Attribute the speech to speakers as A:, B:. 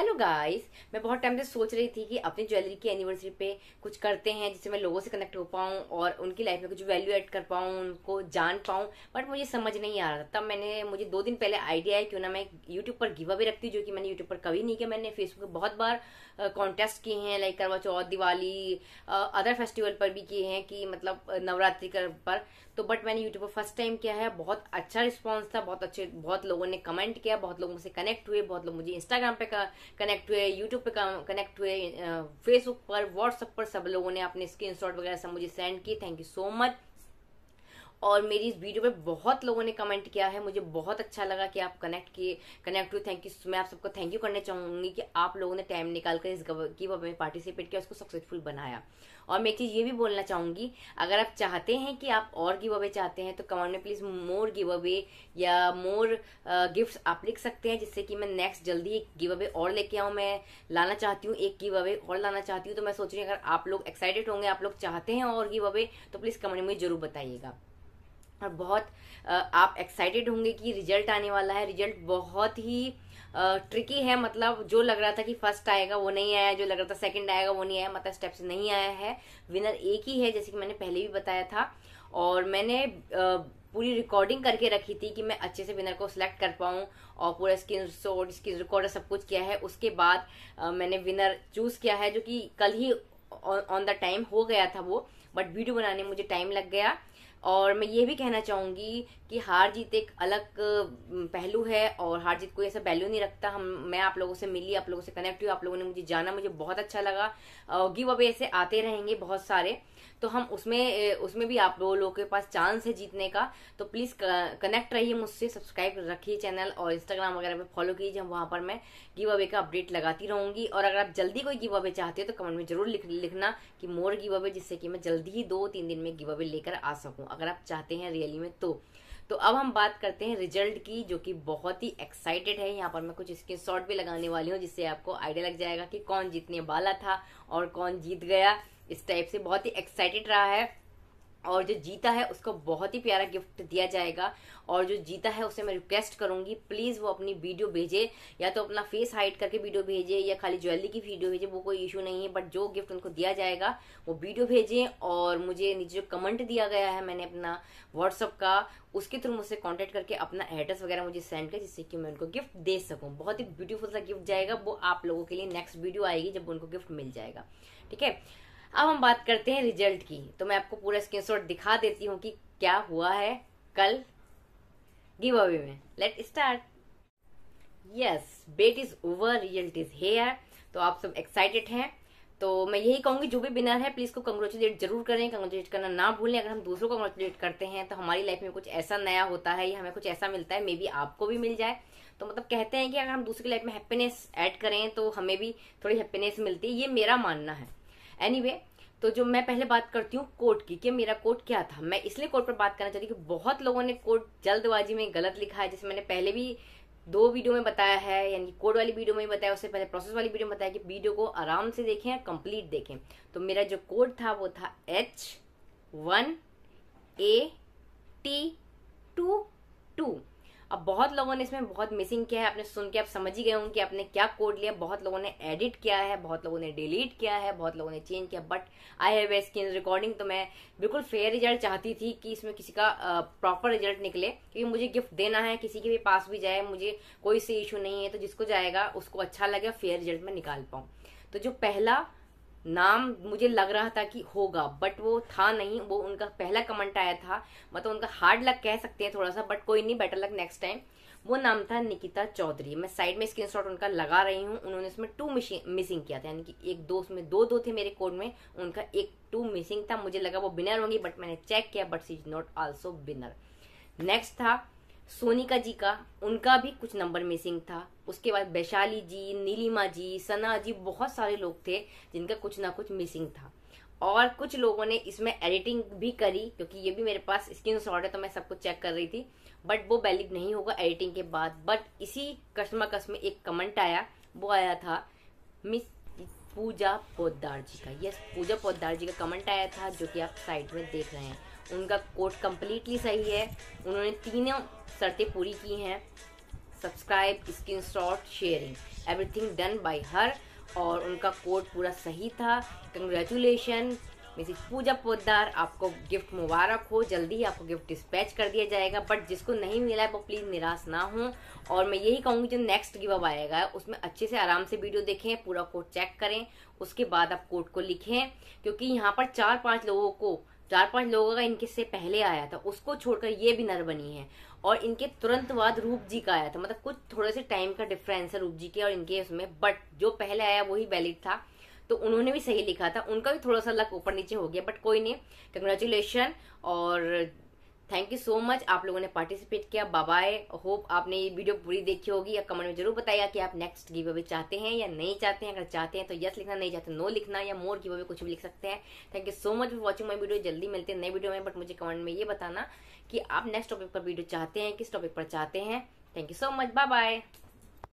A: hello guys मैं बहुत time से सोच रही थी कि अपनी ज्वेलरी की एनिवर्सरी पे कुछ करते हैं जिससे मैं लोगों से कनेक्ट हो पाऊँ और उनकी लाइफ में कुछ वैल्यू ऐड कर पाऊँ उनको जान पाऊँ बट मुझे समझ नहीं आ रहा था तब मैंने मुझे दो दिन पहले आइडिया है क्यों ना मैं यूट्यूब पर गिव अवे रखती हूँ जो कि मैंने यूट्यूब पर कभी नहीं किया मैंने फेसबुक पर बहुत बार कॉन्टेस्ट किए हैं लाइक करवा चौथ दिवाली अदर फेस्टिवल पर भी किए हैं कि मतलब नवरात्रि पर तो बट मैंने यूट्यूब पर फर्स्ट टाइम किया है बहुत अच्छा रिस्पॉन्स था बहुत अच्छे बहुत लोगों ने कमेंट किया बहुत लोग मुझसे कनेक्ट हुए बहुत लोग मुझे इंस्टाग्राम पर कनेक्ट हुए यूट्यूब पे कनेक्ट हुए फेसबुक पर व्हाट्सअप पर सब लोगों ने अपने स्क्रीन वगैरह सब मुझे सेंड किए थैंक यू सो मच और मेरी इस वीडियो पर बहुत लोगों ने कमेंट किया है मुझे बहुत अच्छा लगा कि आप कनेक्ट किए कनेक्ट हुए थैंक यू मैं आप सबको थैंक यू करना चाहूंगी कि आप लोगों ने टाइम निकाल कर इस गिव अवे में पार्टिसिपेट किया उसको सक्सेसफुल बनाया और मैं एक चीज़ ये भी बोलना चाहूंगी अगर आप चाहते हैं कि आप और गिव अवे चाहते हैं तो कमेंट में प्लीज़ मोर गिव अवे या मोर गिफ्ट uh, आप लिख सकते हैं जिससे कि मैं नेक्स्ट जल्दी एक गिव अवे और लेके आऊँ मैं लाना चाहती हूँ एक गिव अवे और लाना चाहती हूँ तो मैं सोच रही हूँ अगर आप लोग एक्साइटेड होंगे आप लोग चाहते हैं और गिव अवे तो प्लीज़ कमेंट में जरूर बताइएगा और बहुत आप एक्साइटेड होंगे कि रिजल्ट आने वाला है रिजल्ट बहुत ही ट्रिकी है मतलब जो लग रहा था कि फर्स्ट आएगा वो नहीं आया जो लग रहा था सेकंड आएगा वो नहीं आया मतलब स्टेप्स नहीं आया है विनर एक ही है जैसे कि मैंने पहले भी बताया था और मैंने पूरी रिकॉर्डिंग करके रखी थी कि मैं अच्छे से विनर को सिलेक्ट कर पाऊँ और पूरा स्क्रीन शॉट स्क्रीन रिकॉर्डर सब कुछ किया है उसके बाद मैंने विनर चूज किया है जो कि कल ही ऑन द टाइम हो गया था वो बट वीडियो बनाने मुझे टाइम लग गया और मैं ये भी कहना चाहूँगी कि हार जीत एक अलग पहलू है और हार जीत कोई ऐसा वैल्यू नहीं रखता हम मैं आप लोगों से मिली आप लोगों से कनेक्ट हुई आप लोगों ने मुझे जाना मुझे बहुत अच्छा लगा गिव अवे ऐसे आते रहेंगे बहुत सारे तो हम उसमें उसमें भी आप लोगों के पास चांस है जीतने का तो प्लीज़ कनेक्ट रहिए मुझसे सब्सक्राइब रखिए चैनल और इंस्टाग्राम वगैरह पे फॉलो कीजिए वहाँ पर मैं गिव अवे का अपडेट लगाती रहूँगी और अगर आप जल्दी कोई गिव अवे चाहते हो तो कमेंट में जरूर लिख, लिखना कि मोर गिव अवे जिससे कि मैं जल्दी ही दो तीन दिन में गिव अवे लेकर आ सकूँ अगर आप चाहते हैं रियली में तो तो अब हम बात करते हैं रिजल्ट की जो कि बहुत ही एक्साइटेड है यहाँ पर मैं कुछ स्क्रीन शॉट भी लगाने वाली हूँ जिससे आपको आइडिया लग जाएगा कि कौन जीतने वाला था और कौन जीत गया इस टाइप से बहुत ही एक्साइटेड रहा है और जो जीता है उसको बहुत ही प्यारा गिफ्ट दिया जाएगा और जो जीता है उसे मैं रिक्वेस्ट करूंगी प्लीज़ वो अपनी वीडियो भेजे या तो अपना फेस हाइड करके वीडियो भेजे या खाली ज्वेलरी की वीडियो भेजे वो कोई इशू नहीं है बट जो गिफ्ट उनको दिया जाएगा वो वीडियो भेजें और मुझे नीचे जो कमेंट दिया गया है मैंने अपना व्हाट्सअप का उसके थ्रू मुझसे कॉन्टैक्ट करके अपना एड्रेस वगैरह मुझे सेंड कर जिससे कि मैं उनको गिफ्ट दे सकूँ बहुत ही ब्यूटीफुल सा गिफ्ट जाएगा वो आप लोगों के लिए नेक्स्ट वीडियो आएगी जब उनको गिफ्ट मिल जाएगा ठीक है अब हम बात करते हैं रिजल्ट की तो मैं आपको पूरा स्क्रीनशॉट दिखा देती हूँ कि क्या हुआ है कल गिव अवे में let start yes wait is over result is here तो आप सब एक्साइटेड हैं तो मैं यही कहूंगी जो भी बिनर है प्लीज को कंग्रेचुलेट जरूर करें कंग्रेचुलेट करना ना भूलें अगर हम दूसरों को कंग्रेचुलेट करते हैं तो हमारी लाइफ में कुछ ऐसा नया होता है या हमें कुछ ऐसा मिलता है मे बी आपको भी मिल जाए तो मतलब कहते हैं कि अगर हम दूसरे की लाइफ में हैप्पीनेस ऐड करें तो हमें भी थोड़ी हैप्पीनेस मिलती है ये मेरा मानना है एनी anyway, तो जो मैं पहले बात करती हूँ कोर्ट की कि मेरा कोर्ट क्या था मैं इसलिए कोर्ट पर बात करना चाहती हूँ कि बहुत लोगों ने कोर्ट जल्दबाजी में गलत लिखा है जैसे मैंने पहले भी दो वीडियो में बताया है यानी कोड वाली वीडियो में बताया उससे पहले प्रोसेस वाली वीडियो में बताया कि वीडियो को आराम से देखें कंप्लीट देखें तो मेरा जो कोड था वो था H one A T two two अब बहुत लोगों ने इसमें बहुत मिसिंग किया है आपने सुन के आप समझ ही गए होंगे कि आपने क्या कोड लिया बहुत लोगों ने एडिट किया है बहुत लोगों ने डिलीट किया है बहुत लोगों ने चेंज किया but I have screen recording तो मैं बिल्कुल फेयर रिजल्ट चाहती थी कि इसमें किसी का प्रॉपर रिजल्ट निकले क्योंकि मुझे गिफ्ट देना है किसी के भी पास भी जाए मुझे कोई से इशू नहीं है तो जिसको जाएगा उसको अच्छा लगे फेयर रिजल्ट में निकाल पाऊँ तो जो पहला नाम मुझे लग रहा था कि होगा बट वो था नहीं वो उनका पहला कमेंट आया था मतलब उनका हार्ड लक कह सकते हैं थोड़ा सा बट कोई नहीं बेटर लक नेक्स्ट टाइम वो नाम था निकिता चौधरी मैं साइड में शॉट उनका लगा रही हूँ उन्होंने इसमें टू मिसिंग किया था यानी कि एक दो उसमें दो दो थे मेरे कोड में उनका एक टू मिसिंग था मुझे लगा वो बिनर होंगी बट मैंने चेक किया but she is not also winner next था सोनिका जी का उनका भी कुछ नंबर मिसिंग था उसके बाद वैशाली जी नीलिमा जी सना जी बहुत सारे लोग थे जिनका कुछ ना कुछ मिसिंग था और कुछ लोगों ने इसमें एडिटिंग भी करी क्योंकि ये भी मेरे पास स्क्रीन शॉट है तो मैं सब कुछ चेक कर रही थी बट वो वैलिड नहीं होगा एडिटिंग के बाद बट इसी कस्टमर कस में एक कमेंट आया वो आया था मिस पूजा पोदार जी का यस पूजा पोदार जी का कमेंट आया था जो कि आप साइड में देख रहे हैं उनका कोर्स कम्प्लीटली सही है उन्होंने तीनों शर्तें पूरी की हैं subscribe screenshot sharing everything done by her और उनका कोड पूरा सही था कंग्रेचुलेशन मिसिज पूजा पोदार आपको गिफ्ट मुबारक हो जल्दी ही आपको गिफ्ट डिस्पैच कर दिया जाएगा बट जिसको नहीं मिला है वो प्लीज़ निराश ना हो और मैं यही कहूँगी जो नेक्स्ट गिव अप आएगा उसमें अच्छे से आराम से वीडियो देखें पूरा कोड चेक करें उसके बाद आप कोड को लिखें क्योंकि यहाँ पर चार पाँच लोगों को चार पांच लोगों का इनके से पहले आया था उसको छोड़कर ये भी नर बनी है और इनके तुरंत बाद रूप जी का आया था मतलब कुछ थोड़े से टाइम का डिफरेंस है रूप जी के और इनके उसमें बट जो पहले आया वही वैलिड था तो उन्होंने भी सही लिखा था उनका भी थोड़ा सा लक ऊपर नीचे हो गया बट कोई नहीं कंग्रेचुलेशन और थैंक यू सो मच आप लोगों ने पार्टिसिपेट किया बाबाए होप आपने ये वीडियो पूरी देखी होगी या कमेंट में जरूर बताया कि आप नेक्स्ट गिव अवे चाहते हैं या नहीं चाहते हैं अगर चाहते हैं तो यस लिखना नहीं चाहते नो लिखना या मोर गिव अवे कुछ भी लिख सकते हैं thank you so much for watching my video जल्दी मिलते हैं नए वीडियो में बट मुझे कमेंट में ये बताना कि आप नेक्स्ट टॉपिक पर वीडियो चाहते हैं किस टॉपिक पर चाहते हैं thank you so much bye bye